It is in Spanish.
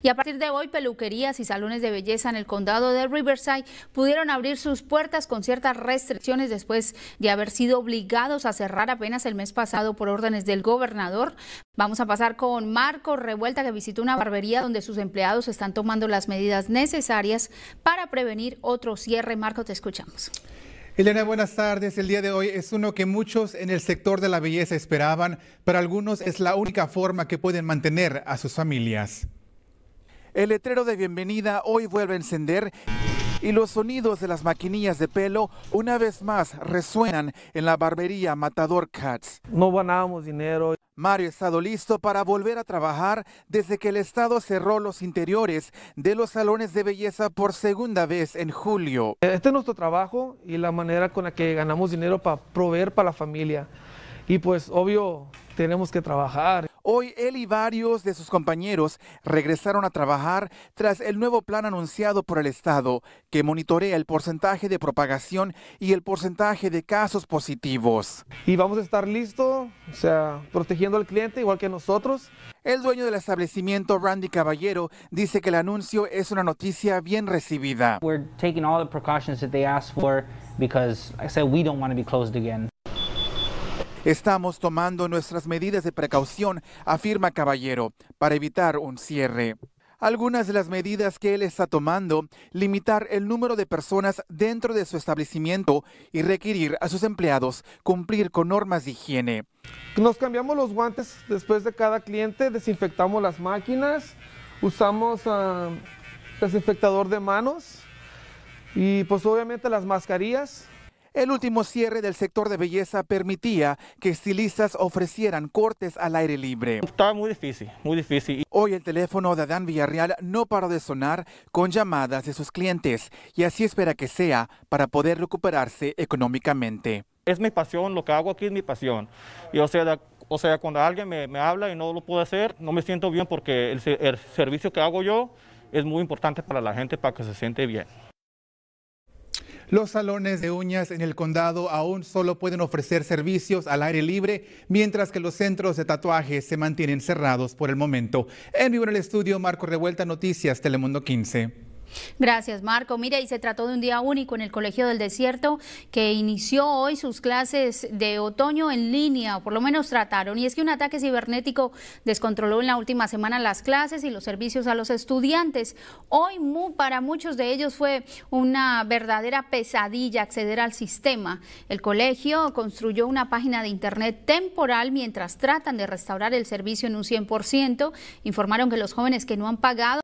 Y a partir de hoy, peluquerías y salones de belleza en el condado de Riverside pudieron abrir sus puertas con ciertas restricciones después de haber sido obligados a cerrar apenas el mes pasado por órdenes del gobernador. Vamos a pasar con Marco Revuelta, que visitó una barbería donde sus empleados están tomando las medidas necesarias para prevenir otro cierre. Marco, te escuchamos. Elena, buenas tardes. El día de hoy es uno que muchos en el sector de la belleza esperaban. Para algunos es la única forma que pueden mantener a sus familias. El letrero de bienvenida hoy vuelve a encender y los sonidos de las maquinillas de pelo una vez más resuenan en la barbería Matador Cats. No ganábamos dinero. Mario ha estado listo para volver a trabajar desde que el Estado cerró los interiores de los salones de belleza por segunda vez en julio. Este es nuestro trabajo y la manera con la que ganamos dinero para proveer para la familia. Y pues obvio, tenemos que trabajar. Hoy él y varios de sus compañeros regresaron a trabajar tras el nuevo plan anunciado por el Estado, que monitorea el porcentaje de propagación y el porcentaje de casos positivos. Y vamos a estar listos, o sea, protegiendo al cliente igual que nosotros. El dueño del establecimiento, Randy Caballero, dice que el anuncio es una noticia bien recibida. We're taking all the precautions that they asked for because I said we don't want to be closed again. Estamos tomando nuestras medidas de precaución, afirma Caballero, para evitar un cierre. Algunas de las medidas que él está tomando, limitar el número de personas dentro de su establecimiento y requerir a sus empleados cumplir con normas de higiene. Nos cambiamos los guantes después de cada cliente, desinfectamos las máquinas, usamos ah, desinfectador de manos y pues obviamente las mascarillas el último cierre del sector de belleza permitía que estilistas ofrecieran cortes al aire libre. Estaba muy difícil, muy difícil. Hoy el teléfono de Adán Villarreal no paró de sonar con llamadas de sus clientes y así espera que sea para poder recuperarse económicamente. Es mi pasión, lo que hago aquí es mi pasión. Y o sea, O sea, cuando alguien me, habla y no lo puedo hacer, no me siento bien porque el, el, servicio que hago yo es muy importante para la gente para que se siente bien. Los salones de uñas en el condado aún solo pueden ofrecer servicios al aire libre, mientras que los centros de tatuajes se mantienen cerrados por el momento. En vivo en el estudio, Marco Revuelta, Noticias, Telemundo 15. Gracias, Marco. mire y se trató de un día único en el Colegio del Desierto que inició hoy sus clases de otoño en línea, o por lo menos trataron. Y es que un ataque cibernético descontroló en la última semana las clases y los servicios a los estudiantes. Hoy, para muchos de ellos, fue una verdadera pesadilla acceder al sistema. El colegio construyó una página de Internet temporal mientras tratan de restaurar el servicio en un 100%. Informaron que los jóvenes que no han pagado